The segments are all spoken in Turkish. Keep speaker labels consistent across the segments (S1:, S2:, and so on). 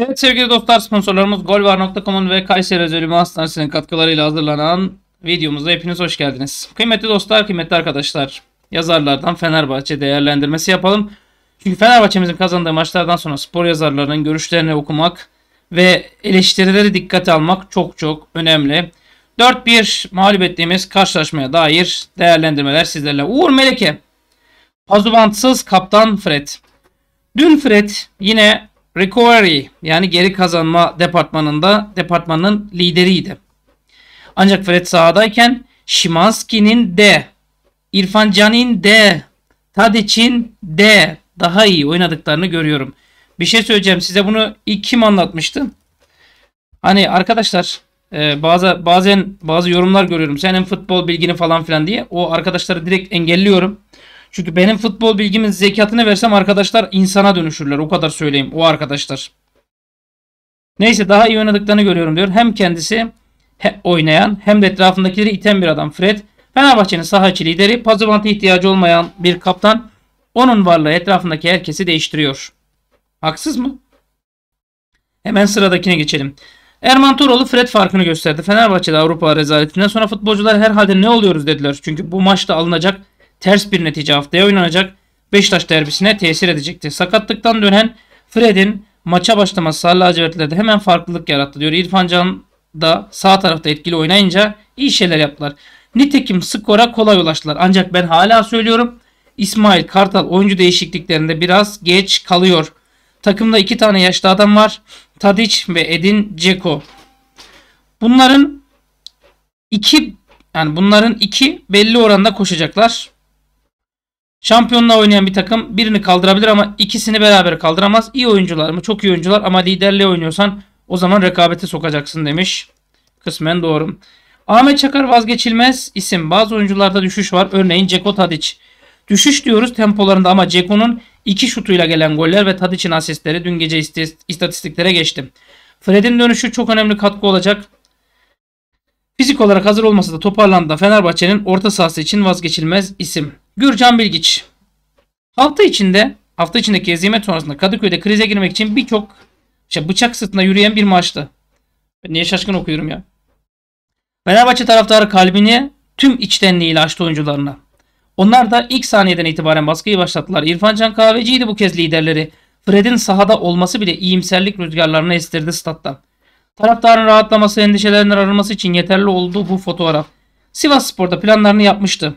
S1: Evet sevgili dostlar sponsorlarımız golvar.com'un ve Kayseri Özel Ünlü Hastanesi'nin katkılarıyla hazırlanan videomuzda hepiniz hoş geldiniz. Kıymetli dostlar, kıymetli arkadaşlar yazarlardan Fenerbahçe değerlendirmesi yapalım. Çünkü Fenerbahçe'mizin kazandığı maçlardan sonra spor yazarlarının görüşlerini okumak ve eleştirileri dikkate almak çok çok önemli. 4-1 mağlup ettiğimiz karşılaşmaya dair değerlendirmeler sizlerle. Uğur Meleke, pazubantsız kaptan Fred. Dün Fred yine Recovery yani geri kazanma departmanında departmanın lideriydi. Ancak Fred sahadayken Şimanski'nin D, İrfan Can'in D, Tadiç'in D daha iyi oynadıklarını görüyorum. Bir şey söyleyeceğim size bunu ilk kim anlatmıştı? Hani arkadaşlar e, bazı bazen bazı yorumlar görüyorum. Senin futbol bilgini falan filan diye. O arkadaşları direkt engelliyorum. Çünkü benim futbol bilgimin zekatını versem arkadaşlar insana dönüşürler. O kadar söyleyeyim o arkadaşlar. Neyse daha iyi oynadıklarını görüyorum diyor. Hem kendisi he, oynayan hem de etrafındakileri iten bir adam Fred. Fenerbahçe'nin saha içi lideri Pazuvant'a ihtiyacı olmayan bir kaptan onun varlığı etrafındaki herkesi değiştiriyor. Haksız mı? Hemen sıradakine geçelim. Erman Toroğlu Fred farkını gösterdi. Fenerbahçe'de Avrupa rezaletinden sonra futbolcular herhalde ne oluyoruz dediler. Çünkü bu maçta alınacak ters bir netice haftaya oynanacak Beşiktaş derbisine tesir edecektir. Sakatlıktan dönen Fred'in maça başlaması Sarı Lacivertli'de hemen farklılık yarattı diyor. İrfan Can da sağ tarafta etkili oynayınca iyi şeyler yaptılar. Nitekim skora kolay ulaştılar. Ancak ben hala söylüyorum İsmail Kartal oyuncu değişikliklerinde biraz geç kalıyor. Takımda iki tane yaşlı adam var. Tadic ve Edin Ceko. Bunların iki yani bunların iki belli oranda koşacaklar. Şampiyonla oynayan bir takım birini kaldırabilir ama ikisini beraber kaldıramaz. İyi oyuncular mı? Çok iyi oyuncular ama liderle oynuyorsan o zaman rekabete sokacaksın demiş. Kısmen doğru. Ahmet Çakar vazgeçilmez isim. Bazı oyuncularda düşüş var. Örneğin Ceko Tadic. Düşüş diyoruz tempolarında ama Ceko'nun iki şutuyla gelen goller ve Tadic'in asistleri dün gece istatistiklere geçti. Fred'in dönüşü çok önemli katkı olacak. Fizik olarak hazır olmasa da toparlandı Fenerbahçe'nin orta sahası için vazgeçilmez isim. Gürcan Bilgiç. Hafta içinde hafta içindeki hezimet sonrasında Kadıköy'de krize girmek için birçok işte bıçak sırtına yürüyen bir maçtı. Ben niye şaşkın okuyorum ya. Fenerbahçe taraftarı kalbini tüm içtenliğiyle açtı oyuncularına. Onlar da ilk saniyeden itibaren baskıyı başlattılar. İrfan Can Kahveciydi bu kez liderleri. Fred'in sahada olması bile iyimserlik rüzgarlarını estirdi stat'tan. Taraftarın rahatlaması, endişelerinin arınması için yeterli olduğu bu fotoğraf. Sivas Spor'da planlarını yapmıştı.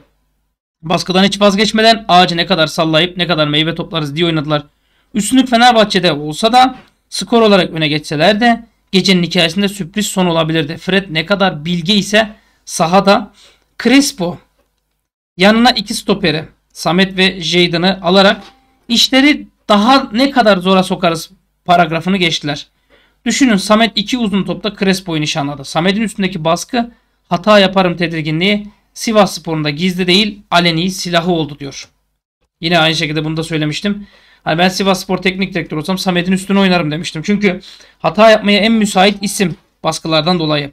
S1: Baskıdan hiç vazgeçmeden ağacı ne kadar sallayıp ne kadar meyve toplarız diye oynadılar. Üstünlük Fenerbahçe'de olsa da skor olarak öne geçseler de gecenin hikayesinde sürpriz son olabilirdi. Fred ne kadar bilge ise sahada Crespo yanına iki stoperi Samet ve Jayden'ı alarak işleri daha ne kadar zora sokarız paragrafını geçtiler. Düşünün Samet iki uzun topta Crespo'yu nişanladı. Samet'in üstündeki baskı hata yaparım tedirginliği Sivas Spor'un da gizli değil aleni silahı oldu diyor. Yine aynı şekilde bunu da söylemiştim. Hani ben Sivas Spor teknik direktör olsam Samet'in üstüne oynarım demiştim. Çünkü hata yapmaya en müsait isim baskılardan dolayı.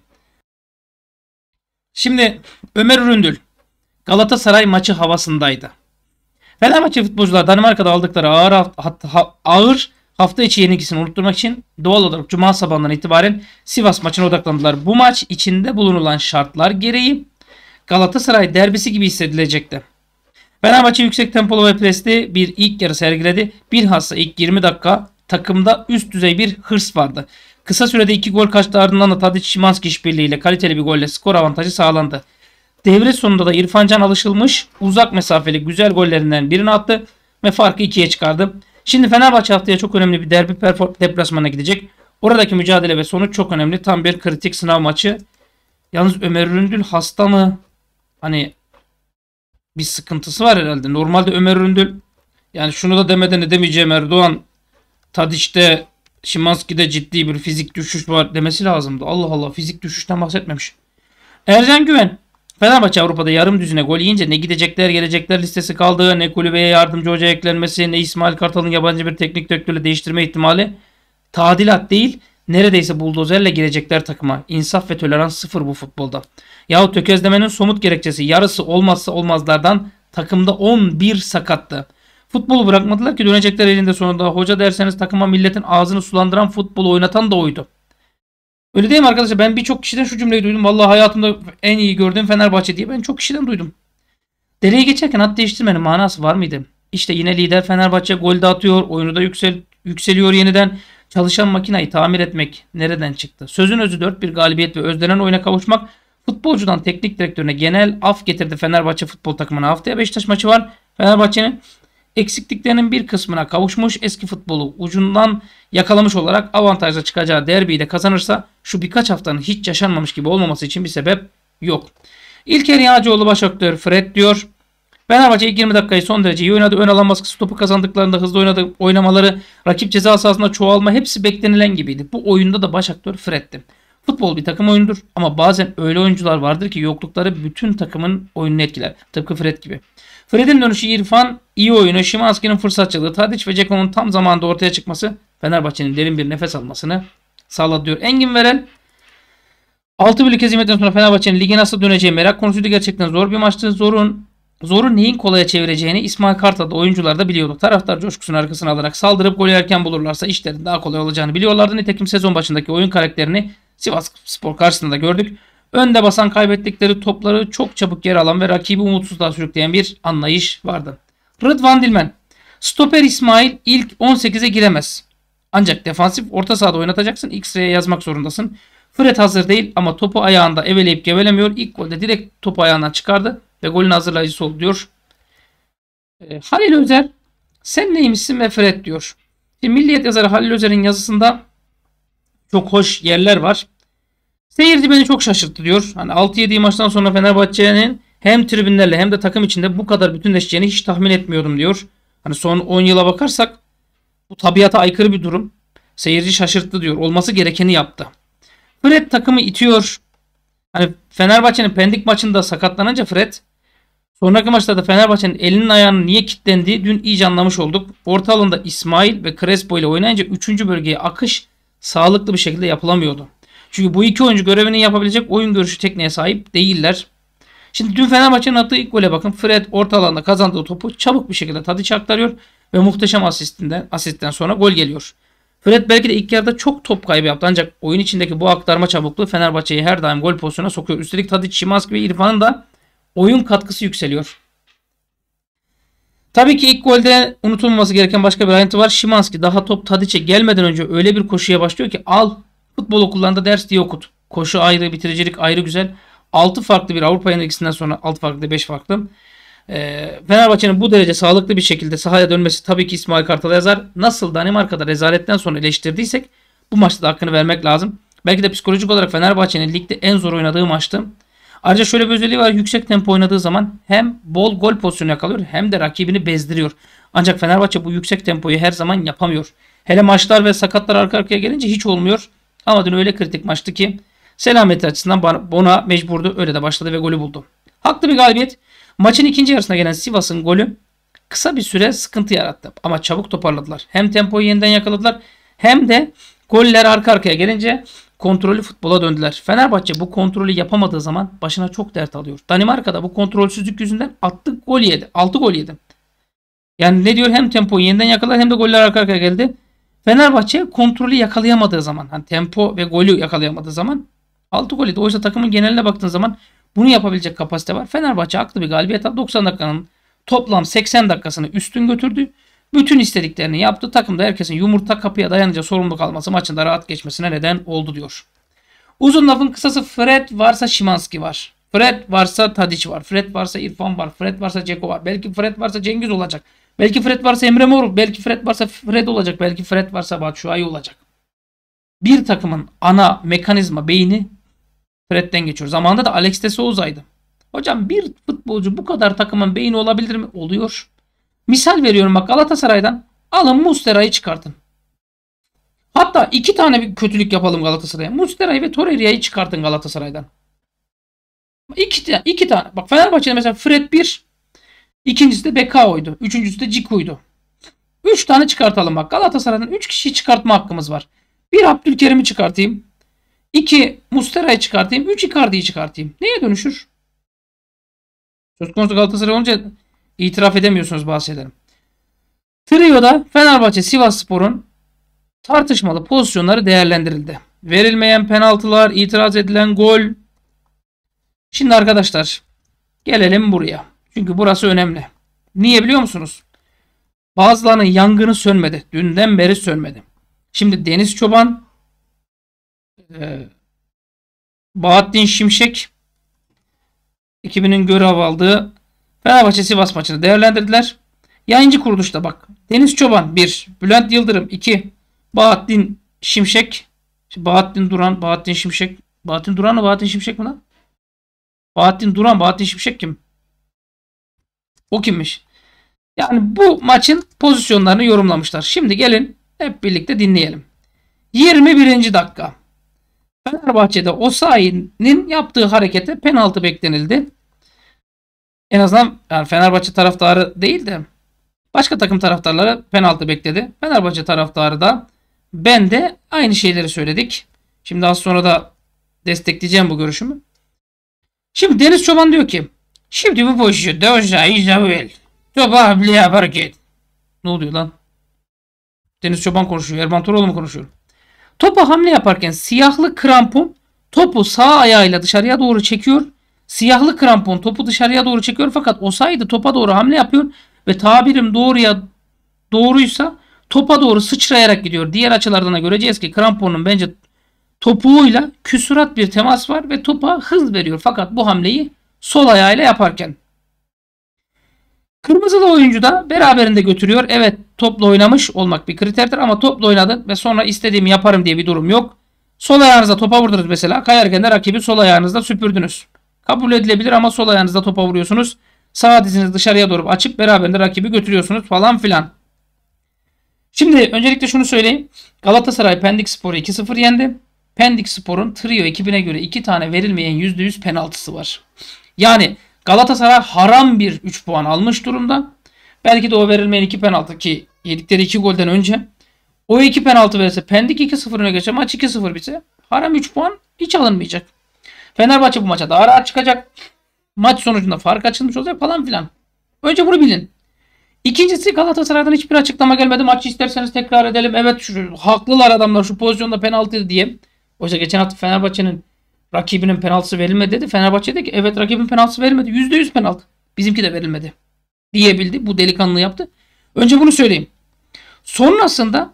S1: Şimdi Ömer Üründül Galatasaray maçı havasındaydı. Fenerbahçe futbolcular Danimarka'da aldıkları ağır hafta, ağır hafta içi yenilgisini unutturmak için doğal olarak cuma sabahından itibaren Sivas maçına odaklandılar. Bu maç içinde bulunulan şartlar gereği Galatasaray derbisi gibi hissedilecekti. Fenerbahçe yüksek tempolu ve presli bir ilk yarı sergiledi. Bilhassa ilk 20 dakika takımda üst düzey bir hırs vardı. Kısa sürede iki gol kaçtı ardından da Tadic Şimanski işbirliğiyle kaliteli bir golle skor avantajı sağlandı. Devre sonunda da İrfan Can alışılmış uzak mesafeli güzel gollerinden birini attı ve farkı ikiye çıkardı. Şimdi Fenerbahçe haftaya çok önemli bir derbi deplasmana gidecek. Oradaki mücadele ve sonuç çok önemli. Tam bir kritik sınav maçı. Yalnız Ömer Ründül hasta mı? hani bir sıkıntısı var herhalde. Normalde Ömer Ründül yani şunu da demeden edemeyeceğim Erdoğan Tadiç'te Şimanski'de ciddi bir fizik düşüş var demesi lazımdı. Allah Allah fizik düşüşten bahsetmemiş. Ercan Güven Fenerbahçe Avrupa'da yarım düzine gol yiyince ne gidecekler gelecekler listesi kaldı ne kulübeye yardımcı hoca eklenmesi ne İsmail Kartal'ın yabancı bir teknik direktörle değiştirme ihtimali tadilat değil neredeyse buldozerle girecekler takıma. İnsaf ve tolerans sıfır bu futbolda yahut tökezlemenin somut gerekçesi yarısı olmazsa olmazlardan takımda 11 sakattı. Futbolu bırakmadılar ki dönecekler elinde sonunda. Hoca derseniz takıma milletin ağzını sulandıran futbolu oynatan da oydu. Öyle değil mi arkadaşlar? Ben birçok kişiden şu cümleyi duydum. Vallahi hayatımda en iyi gördüğüm Fenerbahçe diye ben çok kişiden duydum. Dereye geçerken hat değiştirmenin manası var mıydı? İşte yine lider Fenerbahçe gol de atıyor. Oyunu da yüksel, yükseliyor yeniden. Çalışan makinayı tamir etmek nereden çıktı? Sözün özü 4 bir galibiyet ve özlenen oyuna kavuşmak Futbolcudan teknik direktörüne genel af getirdi Fenerbahçe futbol takımına. Haftaya Beşiktaş maçı var. Fenerbahçe'nin eksikliklerinin bir kısmına kavuşmuş eski futbolu ucundan yakalamış olarak avantajla çıkacağı derbiyi de kazanırsa şu birkaç haftanın hiç yaşanmamış gibi olmaması için bir sebep yok. İlker Yağcıoğlu başaktör Fred diyor. Fenerbahçe ilk 20 dakikayı son derece iyi oynadı. Ön alan baskısı topu kazandıklarında hızlı oynadı, oynamaları, rakip ceza sahasında çoğalma hepsi beklenilen gibiydi. Bu oyunda da baş aktör Fred'ti. Futbol bir takım oyundur ama bazen öyle oyuncular vardır ki yoklukları bütün takımın oyununu etkiler. Tıpkı Fred gibi. Fred'in dönüşü İrfan iyi oyunu, Şimanski'nin fırsatçılığı, Tadic ve Ceko'nun tam zamanda ortaya çıkması Fenerbahçe'nin derin bir nefes almasını sağladı diyor. Engin Verel 6 birlik hizmetten sonra Fenerbahçe'nin lige nasıl döneceği merak konusuydu. Gerçekten zor bir maçtı. Zorun zoru neyin kolaya çevireceğini İsmail Kartal'da oyuncular da biliyordu. Taraftar coşkusunu arkasına alarak saldırıp gol erken bulurlarsa işlerin daha kolay olacağını biliyorlardı. Nitekim sezon başındaki oyun karakterini Sivas Spor karşısında gördük. Önde basan kaybettikleri topları çok çabuk geri alan ve rakibi umutsuzluğa sürükleyen bir anlayış vardı. Rıdvan Dilmen. Stoper İsmail ilk 18'e giremez. Ancak defansif orta sahada oynatacaksın. X-ray'e yazmak zorundasın. Fred hazır değil ama topu ayağında eveleyip gevelemiyor. İlk golde direkt topu ayağından çıkardı ve golün hazırlayıcısı oldu diyor. E, Halil Özer sen neymişsin ve Fred diyor. Şimdi Milliyet yazarı Halil Özer'in yazısında çok hoş yerler var. Seyirci beni çok şaşırttı diyor. Hani 6-7 maçtan sonra Fenerbahçe'nin hem tribünlerle hem de takım içinde bu kadar bütünleşeceğini hiç tahmin etmiyordum diyor. Hani son 10 yıla bakarsak bu tabiata aykırı bir durum. Seyirci şaşırttı diyor. Olması gerekeni yaptı. Fred takımı itiyor. Hani Fenerbahçe'nin Pendik maçında sakatlanınca Fred sonraki maçta da Fenerbahçe'nin elinin ayağının niye kilitlendiği dün iyice anlamış olduk. Orta alanda İsmail ve Crespo ile oynayınca 3. bölgeye akış sağlıklı bir şekilde yapılamıyordu. Çünkü bu iki oyuncu görevini yapabilecek oyun görüşü tekneye sahip değiller. Şimdi dün Fenerbahçe'nin attığı ilk gole bakın. Fred orta alanda kazandığı topu çabuk bir şekilde tadı aktarıyor ve muhteşem asistinden, asistten sonra gol geliyor. Fred belki de ilk yarıda çok top kaybı yaptı ancak oyun içindeki bu aktarma çabukluğu Fenerbahçe'yi her daim gol pozisyonuna sokuyor. Üstelik Tadiç, Şimanski ve İrfan'ın da oyun katkısı yükseliyor. Tabii ki ilk golde unutulmaması gereken başka bir ayrıntı var. Şimanski daha top Tadiç'e gelmeden önce öyle bir koşuya başlıyor ki al futbol okullarında ders diye okut. Koşu ayrı, bitiricilik ayrı güzel. 6 farklı bir Avrupa yenilgisinden sonra 6 farklı 5 farklı. Ee, Fenerbahçe'nin bu derece sağlıklı bir şekilde sahaya dönmesi tabii ki İsmail Kartal yazar. Nasıl Danimarka'da rezaletten sonra eleştirdiysek bu maçta da hakkını vermek lazım. Belki de psikolojik olarak Fenerbahçe'nin ligde en zor oynadığı maçtı. Ayrıca şöyle bir özelliği var. Yüksek tempo oynadığı zaman hem bol gol pozisyonu yakalıyor hem de rakibini bezdiriyor. Ancak Fenerbahçe bu yüksek tempoyu her zaman yapamıyor. Hele maçlar ve sakatlar arka arkaya gelince hiç olmuyor. Ama dün öyle kritik maçtı ki selameti açısından Bona mecburdu. Öyle de başladı ve golü buldu. Haklı bir galibiyet. Maçın ikinci yarısına gelen Sivas'ın golü kısa bir süre sıkıntı yarattı. Ama çabuk toparladılar. Hem tempoyu yeniden yakaladılar hem de goller arka arkaya gelince Kontrolü futbola döndüler. Fenerbahçe bu kontrolü yapamadığı zaman başına çok dert alıyor. Danimarka'da bu kontrolsüzlük yüzünden attı gol yedi. 6 gol yedi. Yani ne diyor hem tempoyu yeniden yakaladı hem de goller arka arkaya geldi. Fenerbahçe kontrolü yakalayamadığı zaman hani tempo ve golü yakalayamadığı zaman 6 gol yedi. Oysa takımın geneline baktığın zaman bunu yapabilecek kapasite var. Fenerbahçe haklı bir galibiyet aldı. 90 dakikanın toplam 80 dakikasını üstün götürdü. Bütün istediklerini yaptı. Takımda herkesin yumurta kapıya dayanınca sorumluluk alması maçında rahat geçmesine neden oldu diyor. Uzun lafın kısası Fred varsa Şimanski var. Fred varsa Tadic var. Fred varsa İrfan var. Fred varsa Ceko var. Belki Fred varsa Cengiz olacak. Belki Fred varsa Emre Mor. Belki Fred varsa Fred olacak. Belki Fred varsa Batshuayi olacak. Bir takımın ana mekanizma beyni Fred'den geçiyor. Zamanında da Alex de Souza'ydı. Hocam bir futbolcu bu kadar takımın beyni olabilir mi? Oluyor. Misal veriyorum bak Galatasaray'dan alın Mustera'yı çıkartın. Hatta iki tane bir kötülük yapalım Galatasaray'a. Mustera'yı ve Torreira'yı çıkartın Galatasaray'dan. İki, iki tane. Bak Fenerbahçe'de mesela Fred 1. ikincisi de Bekao'ydu. Üçüncüsü de Ciku'ydu. Üç tane çıkartalım bak. Galatasaray'dan üç kişiyi çıkartma hakkımız var. Bir Abdülkerim'i çıkartayım. iki Mustera'yı çıkartayım. Üç Icardi'yi çıkartayım. Neye dönüşür? Söz konusu Galatasaray olunca İtiraf edemiyorsunuz bazı şeyleri. Trio'da Fenerbahçe Sivas Spor'un tartışmalı pozisyonları değerlendirildi. Verilmeyen penaltılar, itiraz edilen gol. Şimdi arkadaşlar gelelim buraya. Çünkü burası önemli. Niye biliyor musunuz? Bazılarının yangını sönmedi. Dünden beri sönmedi. Şimdi Deniz Çoban, e, Bahattin Şimşek, ekibinin görev aldığı Fenerbahçe Sivas maçını değerlendirdiler. Yayıncı kuruluşta bak. Deniz Çoban 1. Bülent Yıldırım 2. Bahattin Şimşek. Bahattin Duran, Bahattin Şimşek. Bahattin Duran mı? Bahattin Şimşek mi lan? Bahattin Duran, Bahattin Şimşek kim? O kimmiş? Yani bu maçın pozisyonlarını yorumlamışlar. Şimdi gelin hep birlikte dinleyelim. 21. dakika. Fenerbahçe'de Osayi'nin yaptığı harekete penaltı beklenildi en azından yani Fenerbahçe taraftarı değil de başka takım taraftarları penaltı bekledi. Fenerbahçe taraftarı da ben de aynı şeyleri söyledik. Şimdi az sonra da destekleyeceğim bu görüşümü. Şimdi Deniz Çoban diyor ki şimdi bu pozisyon Doja Isabel Topa Abliye Hareket Ne oluyor lan? Deniz Çoban konuşuyor. Erman Toroğlu mu konuşuyor? Topa hamle yaparken siyahlı krampon topu sağ ayağıyla dışarıya doğru çekiyor Siyahlı krampon topu dışarıya doğru çekiyor fakat Osayi topa doğru hamle yapıyor ve tabirim doğruya doğruysa topa doğru sıçrayarak gidiyor. Diğer açılardan da göreceğiz ki kramponun bence topuğuyla küsurat bir temas var ve topa hız veriyor. Fakat bu hamleyi sol ayağıyla yaparken. Kırmızılı oyuncu da beraberinde götürüyor. Evet topla oynamış olmak bir kriterdir ama topla oynadı ve sonra istediğimi yaparım diye bir durum yok. Sol ayağınıza topa vurdunuz mesela kayarken de rakibi sol ayağınızda süpürdünüz. Kabul edilebilir ama sol ayağınızda topa vuruyorsunuz. Sağ diziniz dışarıya doğru açıp beraberinde rakibi götürüyorsunuz falan filan. Şimdi öncelikle şunu söyleyeyim. Galatasaray Pendik Spor'u 2-0 yendi. Pendik Spor'un trio ekibine göre 2 tane verilmeyen %100 penaltısı var. Yani Galatasaray haram bir 3 puan almış durumda. Belki de o verilmeyen 2 penaltı ki yedikleri 2 golden önce. O 2 penaltı verirse Pendik 2-0 öne geçer maç 2-0 bitse haram 3 puan hiç alınmayacak. Fenerbahçe bu maça daha rahat çıkacak. Maç sonucunda fark açılmış olacak falan filan. Önce bunu bilin. İkincisi Galatasaray'dan hiçbir açıklama gelmedi. Maçı isterseniz tekrar edelim. Evet şu, haklılar adamlar şu pozisyonda penaltıydı diye. Oysa geçen hafta Fenerbahçe'nin rakibinin penaltısı verilmedi dedi. Fenerbahçe dedi ki evet rakibin penaltısı verilmedi. %100 penaltı. Bizimki de verilmedi. Diyebildi. Bu delikanlı yaptı. Önce bunu söyleyeyim. Sonrasında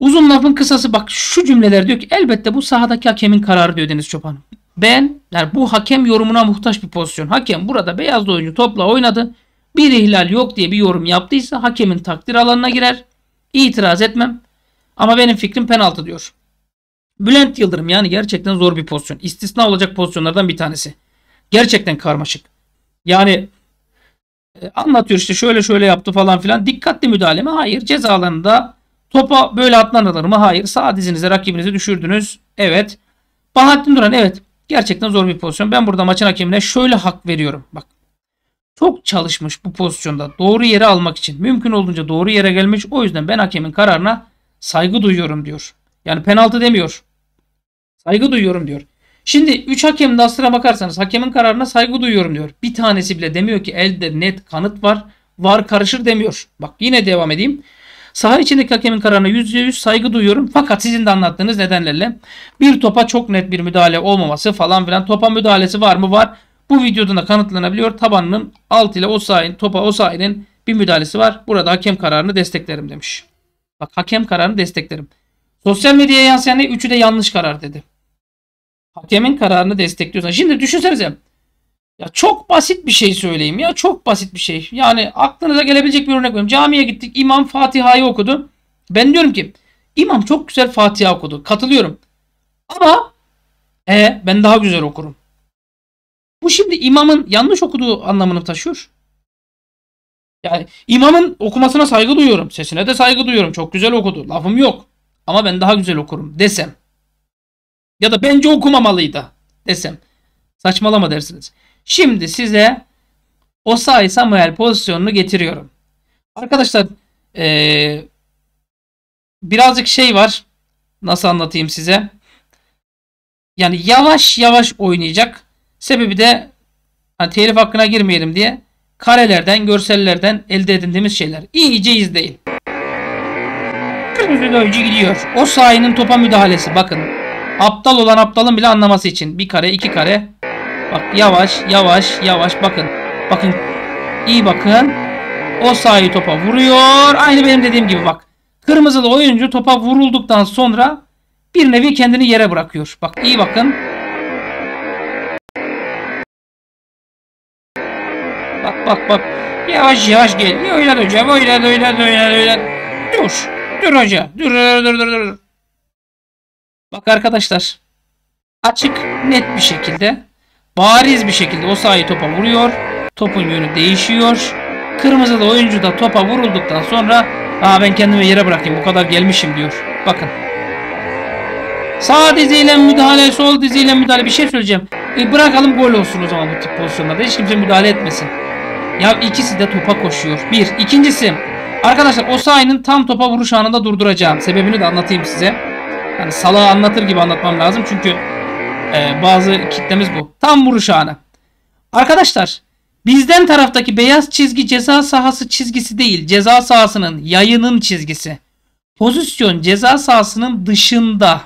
S1: uzun lafın kısası bak şu cümleler diyor ki elbette bu sahadaki hakemin kararı diyor Deniz Çoban. Ben yani bu hakem yorumuna muhtaç bir pozisyon. Hakem burada beyazlı oyuncu topla oynadı. Bir ihlal yok diye bir yorum yaptıysa hakemin takdir alanına girer. İtiraz etmem. Ama benim fikrim penaltı diyor. Bülent Yıldırım yani gerçekten zor bir pozisyon. İstisna olacak pozisyonlardan bir tanesi. Gerçekten karmaşık. Yani e, anlatıyor işte şöyle şöyle yaptı falan filan. Dikkatli müdahale mi? Hayır. Ceza alanında topa böyle atlanılır mı? Hayır. Sağ dizinize rakibinizi düşürdünüz. Evet. Bahattin Duran evet. Gerçekten zor bir pozisyon. Ben burada maçın hakemine şöyle hak veriyorum. Bak çok çalışmış bu pozisyonda doğru yere almak için. Mümkün olduğunca doğru yere gelmiş. O yüzden ben hakemin kararına saygı duyuyorum diyor. Yani penaltı demiyor. Saygı duyuyorum diyor. Şimdi 3 hakem de aslına bakarsanız hakemin kararına saygı duyuyorum diyor. Bir tanesi bile demiyor ki elde net kanıt var. Var karışır demiyor. Bak yine devam edeyim. Saha içindeki hakemin kararına %100 saygı duyuyorum. Fakat sizin de anlattığınız nedenlerle bir topa çok net bir müdahale olmaması falan filan. Topa müdahalesi var mı? Var. Bu videoda da kanıtlanabiliyor. Tabanının alt ile o sahin, topa o sahinin bir müdahalesi var. Burada hakem kararını desteklerim demiş. Bak hakem kararını desteklerim. Sosyal medyaya yansıyan ne? Üçü de yanlış karar dedi. Hakemin kararını destekliyorsan. Şimdi düşünsenize ya çok basit bir şey söyleyeyim ya. Çok basit bir şey. Yani aklınıza gelebilecek bir örnek veriyorum Camiye gittik. imam Fatiha'yı okudu. Ben diyorum ki imam çok güzel Fatiha okudu. Katılıyorum. Ama e, ben daha güzel okurum. Bu şimdi imamın yanlış okuduğu anlamını taşıyor. Yani imamın okumasına saygı duyuyorum. Sesine de saygı duyuyorum. Çok güzel okudu. Lafım yok. Ama ben daha güzel okurum desem. Ya da bence okumamalıydı desem. Saçmalama dersiniz. Şimdi size Osay Samuel pozisyonunu getiriyorum. Arkadaşlar ee, birazcık şey var. Nasıl anlatayım size? Yani yavaş yavaş oynayacak. Sebebi de hani telif hakkına girmeyelim diye karelerden, görsellerden elde edindiğimiz şeyler. İyice izleyin. Kırmızı dövcü gidiyor. O sayenin topa müdahalesi bakın. Aptal olan aptalın bile anlaması için. Bir kare, iki kare Bak yavaş yavaş yavaş bakın. Bakın iyi bakın. O sahi topa vuruyor. Aynı benim dediğim gibi bak. Kırmızılı oyuncu topa vurulduktan sonra bir nevi kendini yere bırakıyor. Bak iyi bakın. Bak bak bak. Yavaş yavaş gel. Oyna hocam. Oyna oyna oyna oyna. Dur. Dur hoca. Dur dur dur dur. Bak arkadaşlar. Açık net bir şekilde bariz bir şekilde o sahayı topa vuruyor. Topun yönü değişiyor. Kırmızılı oyuncu da topa vurulduktan sonra Aa ben kendimi yere bırakayım bu kadar gelmişim diyor. Bakın. Sağ diziyle müdahale, sol diziyle müdahale bir şey söyleyeceğim. E bırakalım gol olsun o zaman bu tip pozisyonlarda. Hiç kimse müdahale etmesin. Ya ikisi de topa koşuyor. Bir. ikincisi Arkadaşlar o sahanın tam topa vuruş anında durduracağım. Sebebini de anlatayım size. Yani salağı anlatır gibi anlatmam lazım. Çünkü e, bazı kitlemiz bu. Tam vuruş anı. Arkadaşlar bizden taraftaki beyaz çizgi ceza sahası çizgisi değil. Ceza sahasının yayının çizgisi. Pozisyon ceza sahasının dışında.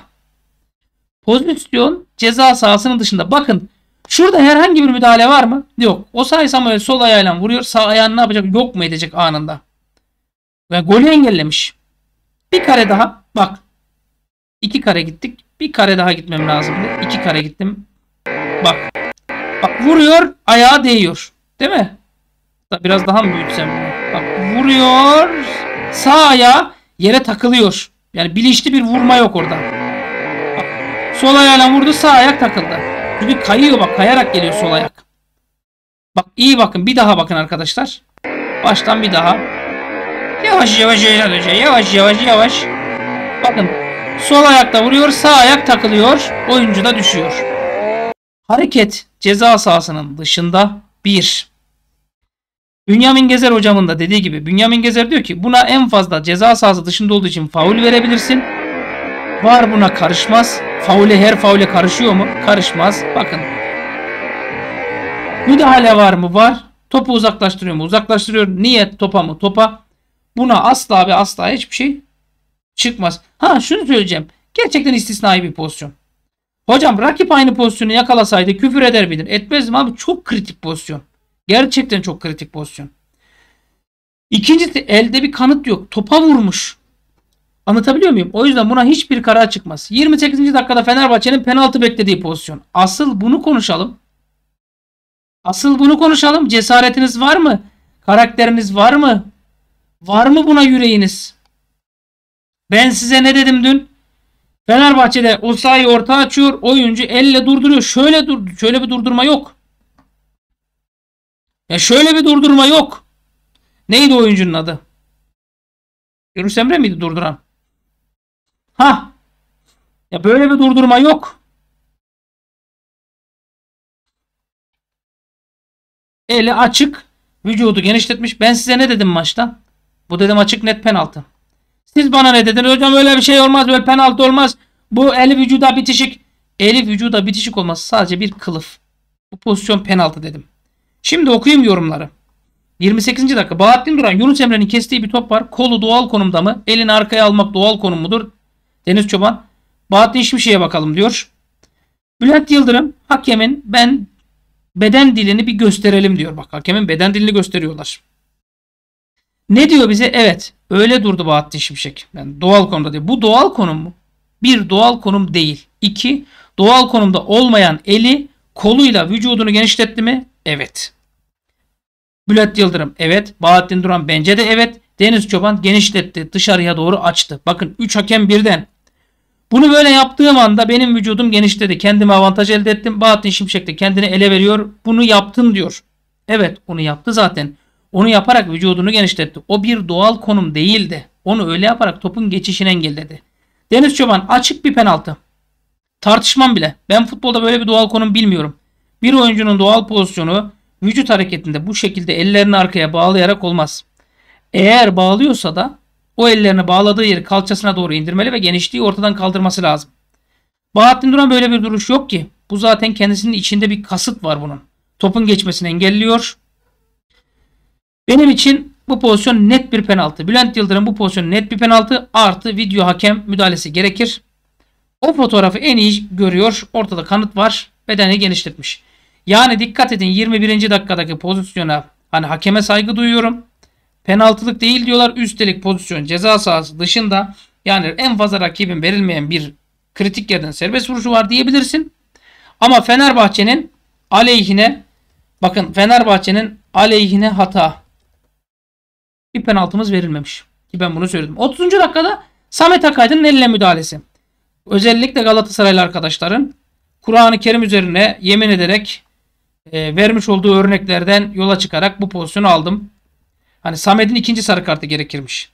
S1: Pozisyon ceza sahasının dışında. Bakın şurada herhangi bir müdahale var mı? Yok. O say Samuel sol ayağıyla vuruyor. Sağ ayağını ne yapacak? Yok mu edecek anında? Ve golü engellemiş. Bir kare daha. Bak. İki kare gittik. Bir kare daha gitmem lazım. İki kare gittim. Bak. Bak vuruyor. Ayağa değiyor. Değil mi? Biraz daha mı büyütsem? Bak vuruyor. Sağ ayağı yere takılıyor. Yani bilinçli bir vurma yok orada. Bak, sol ayağıyla vurdu sağ ayak takıldı. Çünkü kayıyor bak kayarak geliyor sol ayak. Bak iyi bakın bir daha bakın arkadaşlar. Baştan bir daha. Yavaş yavaş yavaş yavaş yavaş yavaş. Bakın Sol ayakla vuruyor, sağ ayak takılıyor. Oyuncu da düşüyor. Hareket ceza sahasının dışında 1. Bünyamin Gezer hocamın da dediği gibi Bünyamin Gezer diyor ki buna en fazla ceza sahası dışında olduğu için faul verebilirsin. Var buna karışmaz. Faule her faule karışıyor mu? Karışmaz. Bakın. Müdahale var mı? Var. Topu uzaklaştırıyor mu? Uzaklaştırıyor. Niye topa mı? Topa. Buna asla ve asla hiçbir şey çıkmaz. Ha şunu söyleyeceğim. Gerçekten istisnai bir pozisyon. Hocam rakip aynı pozisyonu yakalasaydı küfür eder miydin? mi abi. Çok kritik pozisyon. Gerçekten çok kritik pozisyon. İkincisi elde bir kanıt yok. Topa vurmuş. Anlatabiliyor muyum? O yüzden buna hiçbir karar çıkmaz. 28. dakikada Fenerbahçe'nin penaltı beklediği pozisyon. Asıl bunu konuşalım. Asıl bunu konuşalım. Cesaretiniz var mı? Karakteriniz var mı? Var mı buna yüreğiniz? Ben size ne dedim dün? Fenerbahçe'de Osayi orta açıyor. Oyuncu elle durduruyor. Şöyle dur şöyle bir durdurma yok. Ya şöyle bir durdurma yok. Neydi oyuncunun adı? Yunus Emre miydi durduran? Ha. Ya böyle bir durdurma yok. Eli açık, vücudu genişletmiş. Ben size ne dedim maçta? Bu dedim açık net penaltı. Siz bana ne dediniz? Hocam öyle bir şey olmaz. Böyle penaltı olmaz. Bu eli vücuda bitişik. Eli vücuda bitişik olması sadece bir kılıf. Bu pozisyon penaltı dedim. Şimdi okuyayım yorumları. 28. dakika. Bahattin Duran Yunus Emre'nin kestiği bir top var. Kolu doğal konumda mı? Elini arkaya almak doğal konum mudur? Deniz Çoban. Bahattin Şimşek'e bakalım diyor. Bülent Yıldırım hakemin ben beden dilini bir gösterelim diyor. Bak hakemin beden dilini gösteriyorlar. Ne diyor bize? Evet. Öyle durdu Bahattin Şimşek. Yani doğal konuda diyor. Bu doğal konum mu? Bir doğal konum değil. İki doğal konumda olmayan eli koluyla vücudunu genişletti mi? Evet. Bülent Yıldırım evet. Bahattin Duran bence de evet. Deniz Çoban genişletti. Dışarıya doğru açtı. Bakın 3 hakem birden. Bunu böyle yaptığım anda benim vücudum genişledi. Kendime avantaj elde ettim. Bahattin Şimşek de kendini ele veriyor. Bunu yaptın diyor. Evet onu yaptı zaten. Onu yaparak vücudunu genişletti. O bir doğal konum değildi. Onu öyle yaparak topun geçişini engelledi. Deniz Çoban açık bir penaltı. Tartışmam bile. Ben futbolda böyle bir doğal konum bilmiyorum. Bir oyuncunun doğal pozisyonu vücut hareketinde bu şekilde ellerini arkaya bağlayarak olmaz. Eğer bağlıyorsa da o ellerini bağladığı yeri kalçasına doğru indirmeli ve genişliği ortadan kaldırması lazım. Bahattin Duran böyle bir duruş yok ki. Bu zaten kendisinin içinde bir kasıt var bunun. Topun geçmesini engelliyor. Benim için bu pozisyon net bir penaltı. Bülent Yıldırım bu pozisyon net bir penaltı. Artı video hakem müdahalesi gerekir. O fotoğrafı en iyi görüyor. Ortada kanıt var. Bedeni genişletmiş. Yani dikkat edin 21. dakikadaki pozisyona hani hakeme saygı duyuyorum. Penaltılık değil diyorlar. Üstelik pozisyon ceza sahası dışında yani en fazla rakibin verilmeyen bir kritik yerden serbest vuruşu var diyebilirsin. Ama Fenerbahçe'nin aleyhine bakın Fenerbahçe'nin aleyhine hata bir penaltımız verilmemiş. Ki ben bunu söyledim. 30. dakikada Samet Akaydın'ın eline müdahalesi. Özellikle Galatasaraylı arkadaşların Kur'an-ı Kerim üzerine yemin ederek e, vermiş olduğu örneklerden yola çıkarak bu pozisyonu aldım. Hani Samet'in ikinci sarı kartı gerekirmiş.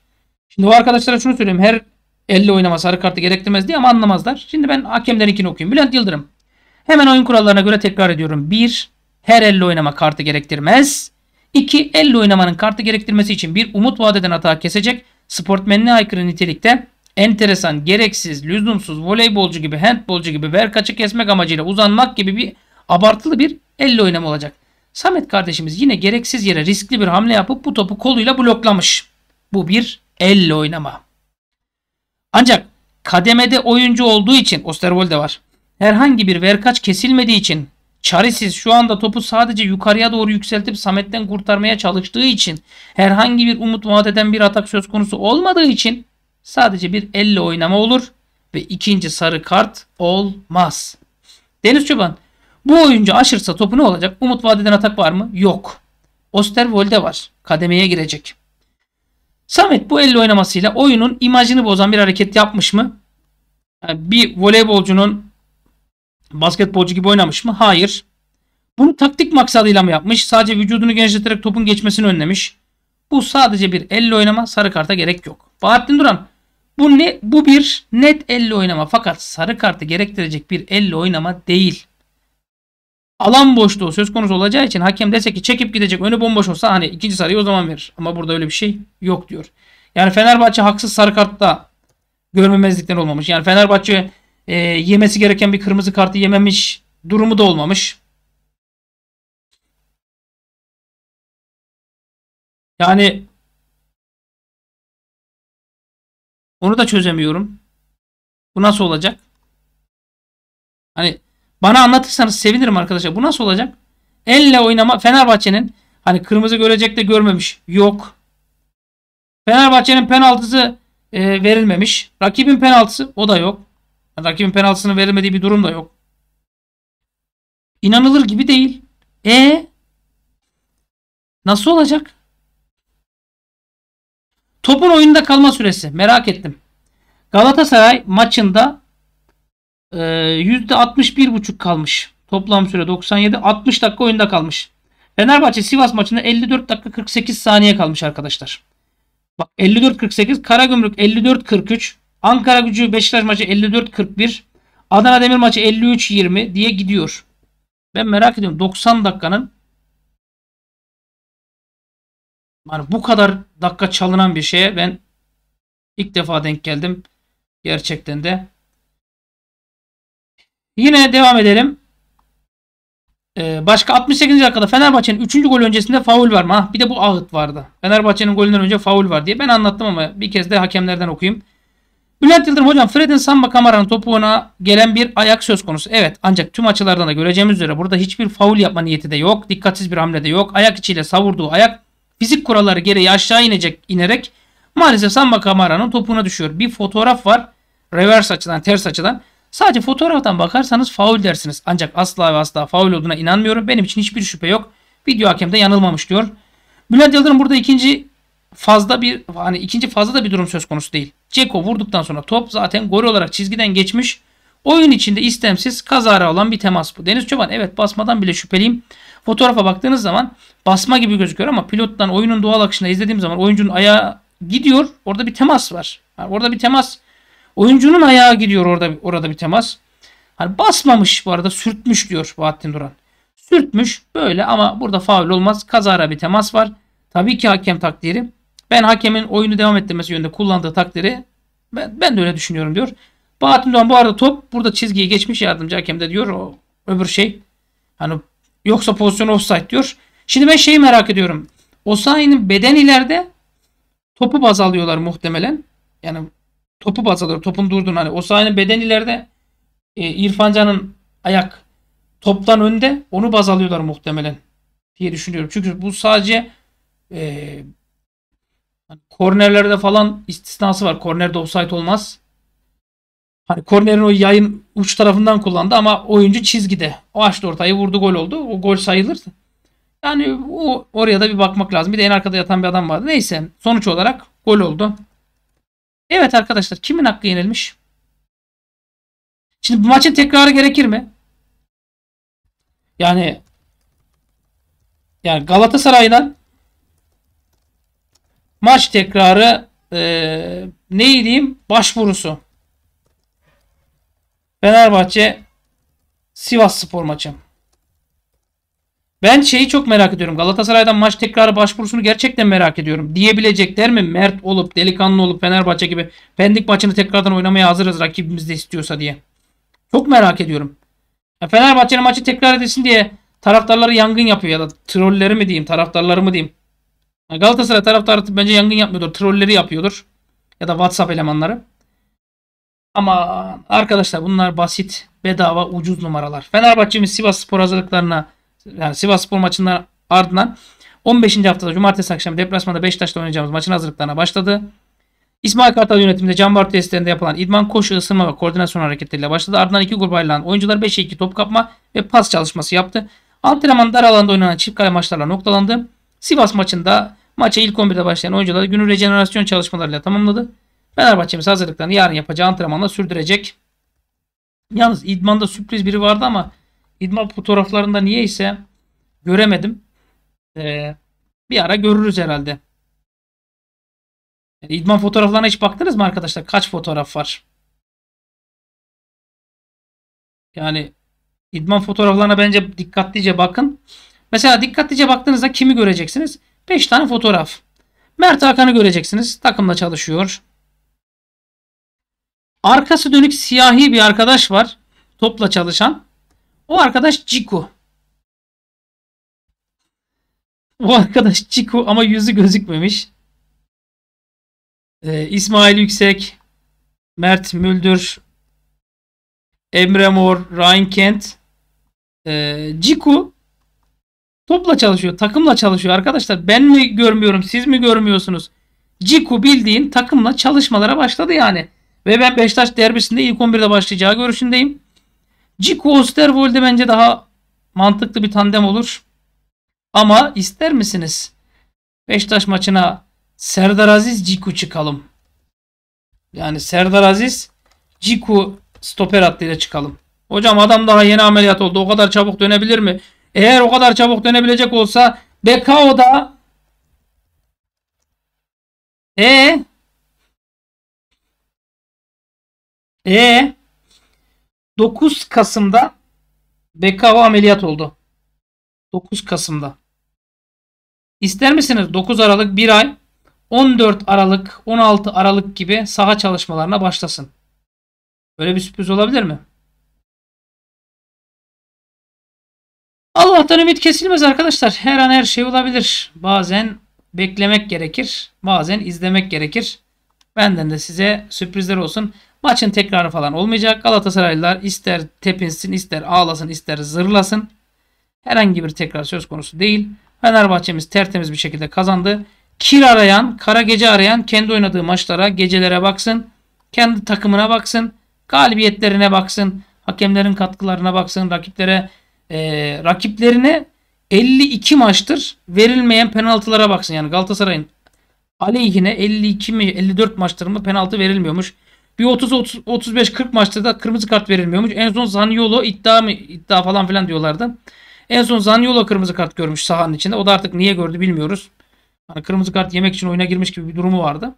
S1: Şimdi o arkadaşlara şunu söyleyeyim. Her elle oynama sarı kartı gerektirmez diye ama anlamazlar. Şimdi ben hakemlerinkini okuyayım. Bülent Yıldırım. Hemen oyun kurallarına göre tekrar ediyorum. 1. Her elle oynama kartı gerektirmez. 2. Elle oynamanın kartı gerektirmesi için bir umut vadeden atağa kesecek. Sportmenliğe aykırı nitelikte enteresan, gereksiz, lüzumsuz, voleybolcu gibi, handbolcu gibi ver kaçı kesmek amacıyla uzanmak gibi bir abartılı bir elle oynama olacak. Samet kardeşimiz yine gereksiz yere riskli bir hamle yapıp bu topu koluyla bloklamış. Bu bir elle oynama. Ancak kademede oyuncu olduğu için de var. Herhangi bir verkaç kesilmediği için Çaresiz şu anda topu sadece yukarıya doğru yükseltip Samet'ten kurtarmaya çalıştığı için herhangi bir umut vaat eden bir atak söz konusu olmadığı için sadece bir elle oynama olur ve ikinci sarı kart olmaz. Deniz Çoban bu oyuncu aşırsa topu ne olacak? Umut vaat eden atak var mı? Yok. Osterwolde var. Kademeye girecek. Samet bu elle oynamasıyla oyunun imajını bozan bir hareket yapmış mı? bir voleybolcunun basketbolcu gibi oynamış mı? Hayır. Bunu taktik maksadıyla mı yapmış? Sadece vücudunu genişleterek topun geçmesini önlemiş. Bu sadece bir elle oynama. Sarı karta gerek yok. Bahattin Duran bu ne bu bir net elle oynama fakat sarı kartı gerektirecek bir elle oynama değil. Alan boşluğu söz konusu olacağı için hakem dese ki çekip gidecek önü bomboş olsa hani ikinci sarıyı o zaman verir. Ama burada öyle bir şey yok diyor. Yani Fenerbahçe haksız sarı kartta görmemezlikten olmamış. Yani Fenerbahçe e, yemesi gereken bir kırmızı kartı yememiş durumu da olmamış. Yani onu da çözemiyorum. Bu nasıl olacak? Hani bana anlatırsanız sevinirim arkadaşlar. Bu nasıl olacak? Elle oynama Fenerbahçe'nin hani kırmızı görecek de görmemiş. Yok. Fenerbahçe'nin penaltısı e, verilmemiş. Rakibin penaltısı o da yok. Yani rakibin penaltısını veremediği bir durum da yok. İnanılır gibi değil. E nasıl olacak? Topun oyunda kalma süresi. Merak ettim. Galatasaray maçında e, %61.5 kalmış. Toplam süre 97. 60 dakika oyunda kalmış. Fenerbahçe Sivas maçında 54 dakika 48 saniye kalmış arkadaşlar. Bak 54-48 Karagümrük 54-43 Ankara gücü Beşiktaş maçı 54-41. Adana Demir maçı 53-20 diye gidiyor. Ben merak ediyorum 90 dakikanın yani bu kadar dakika çalınan bir şeye ben ilk defa denk geldim. Gerçekten de. Yine devam edelim. Ee, başka 68. dakikada Fenerbahçe'nin 3. gol öncesinde faul var mı? Ah, bir de bu ağıt vardı. Fenerbahçe'nin golünden önce faul var diye. Ben anlattım ama bir kez de hakemlerden okuyayım. Bülent Yıldırım hocam Fred'in Samba Kamara'nın topuğuna gelen bir ayak söz konusu. Evet ancak tüm açılardan da göreceğimiz üzere burada hiçbir faul yapma niyeti de yok. Dikkatsiz bir hamle de yok. Ayak içiyle savurduğu ayak fizik kuralları gereği aşağı inecek inerek maalesef Samba Kamara'nın topuğuna düşüyor. Bir fotoğraf var. Reverse açıdan ters açıdan. Sadece fotoğraftan bakarsanız faul dersiniz. Ancak asla ve asla faul olduğuna inanmıyorum. Benim için hiçbir şüphe yok. Video hakemde yanılmamış diyor. Bülent Yıldırım burada ikinci fazla bir hani ikinci fazla da bir durum söz konusu değil. Ceko vurduktan sonra top zaten gol olarak çizgiden geçmiş. Oyun içinde istemsiz kazara olan bir temas bu. Deniz Çoban evet basmadan bile şüpheliyim. Fotoğrafa baktığınız zaman basma gibi gözüküyor ama pilottan oyunun doğal akışında izlediğim zaman oyuncunun ayağı gidiyor. Orada bir temas var. Yani orada bir temas. Oyuncunun ayağı gidiyor orada orada bir temas. Hani basmamış bu arada sürtmüş diyor Bahattin Duran. Sürtmüş böyle ama burada faul olmaz. Kazara bir temas var. Tabii ki hakem takdiri. Ben hakemin oyunu devam ettirmesi yönünde kullandığı takdiri ben, ben de öyle düşünüyorum diyor. Bahattin Doğan bu arada top burada çizgiyi geçmiş yardımcı hakemde diyor. O öbür şey hani yoksa pozisyon offside diyor. Şimdi ben şeyi merak ediyorum. Osayi'nin beden ileride topu baz alıyorlar muhtemelen. Yani topu baz alıyor. Topun durduğunu hani Osayi'nin beden ileride e, İrfan Can'ın ayak toptan önde onu baz alıyorlar muhtemelen diye düşünüyorum. Çünkü bu sadece e, Hani kornerlerde falan istisnası var. Kornerde offside olmaz. Hani kornerin o yayın uç tarafından kullandı ama oyuncu çizgide. O açtı ortayı vurdu gol oldu. O gol sayılır. Yani o, oraya da bir bakmak lazım. Bir de en arkada yatan bir adam vardı. Neyse sonuç olarak gol oldu. Evet arkadaşlar kimin hakkı yenilmiş? Şimdi bu maçın tekrarı gerekir mi? Yani yani Galatasaray'dan maç tekrarı e, ne diyeyim başvurusu. Fenerbahçe Sivas Spor maçı. Ben şeyi çok merak ediyorum. Galatasaray'dan maç tekrarı başvurusunu gerçekten merak ediyorum. Diyebilecekler mi? Mert olup, delikanlı olup Fenerbahçe gibi Pendik maçını tekrardan oynamaya hazırız rakibimiz de istiyorsa diye. Çok merak ediyorum. Fenerbahçe'nin maçı tekrar edilsin diye taraftarları yangın yapıyor ya da trolleri mi diyeyim, taraftarları mı diyeyim. Galatasaray taraftarı bence yangın yapmıyordur. Trolleri yapıyordur. Ya da WhatsApp elemanları. Ama arkadaşlar bunlar basit, bedava, ucuz numaralar. Fenerbahçe'nin Sivas Spor hazırlıklarına yani Sivas Spor maçından ardından 15. haftada cumartesi akşamı deplasmanda Beşiktaş'ta oynayacağımız maçın hazırlıklarına başladı. İsmail Kartal yönetiminde Can Bartu testlerinde yapılan idman koşu, ısınma ve koordinasyon hareketleriyle başladı. Ardından iki grup ayrılan oyuncular 5'e 2 top kapma ve pas çalışması yaptı. Antrenman dar alanda oynanan çift kale maçlarla noktalandı. Sivas maçında Maça ilk 11'de başlayan oyuncuları günün rejenerasyon çalışmalarıyla tamamladı. Fenerbahçe'miz hazırlıklarını yarın yapacağı antrenmanla sürdürecek. Yalnız idmanda sürpriz biri vardı ama idman fotoğraflarında niye ise göremedim. Ee, bir ara görürüz herhalde. Ee, idman fotoğraflarına hiç baktınız mı arkadaşlar? Kaç fotoğraf var? Yani idman fotoğraflarına bence dikkatlice bakın. Mesela dikkatlice baktığınızda kimi göreceksiniz? 5 tane fotoğraf. Mert Hakan'ı göreceksiniz. Takımla çalışıyor. Arkası dönük siyahi bir arkadaş var. Topla çalışan. O arkadaş Ciku. O arkadaş Ciku ama yüzü gözükmemiş. Ee, İsmail Yüksek, Mert Müldür, Emre Mor, Ryan Kent, e, ee, Ciku Topla çalışıyor, takımla çalışıyor arkadaşlar. Ben mi görmüyorum, siz mi görmüyorsunuz? Ciku bildiğin takımla çalışmalara başladı yani. Ve ben Beşiktaş derbisinde ilk 11'de başlayacağı görüşündeyim. Ciku Osterwold'e bence daha mantıklı bir tandem olur. Ama ister misiniz? Beşiktaş maçına Serdar Aziz Ciku çıkalım. Yani Serdar Aziz Ciku stoper hattıyla çıkalım. Hocam adam daha yeni ameliyat oldu. O kadar çabuk dönebilir mi? Eğer o kadar çabuk dönebilecek olsa Bekao'da E E 9 Kasım'da Bekao ameliyat oldu. 9 Kasım'da. İster misiniz 9 Aralık 1 ay 14 Aralık 16 Aralık gibi saha çalışmalarına başlasın. Böyle bir sürpriz olabilir mi? Allah'tan ümit kesilmez arkadaşlar. Her an her şey olabilir. Bazen beklemek gerekir. Bazen izlemek gerekir. Benden de size sürprizler olsun. Maçın tekrarı falan olmayacak. Galatasaraylılar ister tepinsin, ister ağlasın, ister zırlasın. Herhangi bir tekrar söz konusu değil. Fenerbahçe'miz tertemiz bir şekilde kazandı. Kir arayan, kara gece arayan kendi oynadığı maçlara, gecelere baksın. Kendi takımına baksın. Galibiyetlerine baksın. Hakemlerin katkılarına baksın. Rakiplere e, rakiplerine 52 maçtır verilmeyen penaltılara baksın. Yani Galatasaray'ın aleyhine 52 mi 54 maçtır mı penaltı verilmiyormuş. Bir 30 30 35 40 maçta da kırmızı kart verilmiyormuş. En son Zaniolo iddia mı iddia falan filan diyorlardı. En son Zaniolo kırmızı kart görmüş sahanın içinde. O da artık niye gördü bilmiyoruz. Hani kırmızı kart yemek için oyuna girmiş gibi bir durumu vardı.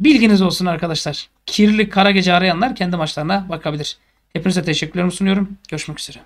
S1: Bilginiz olsun arkadaşlar. Kirli kara gece arayanlar kendi maçlarına bakabilir. Hepinize teşekkürlerimi sunuyorum. Görüşmek üzere.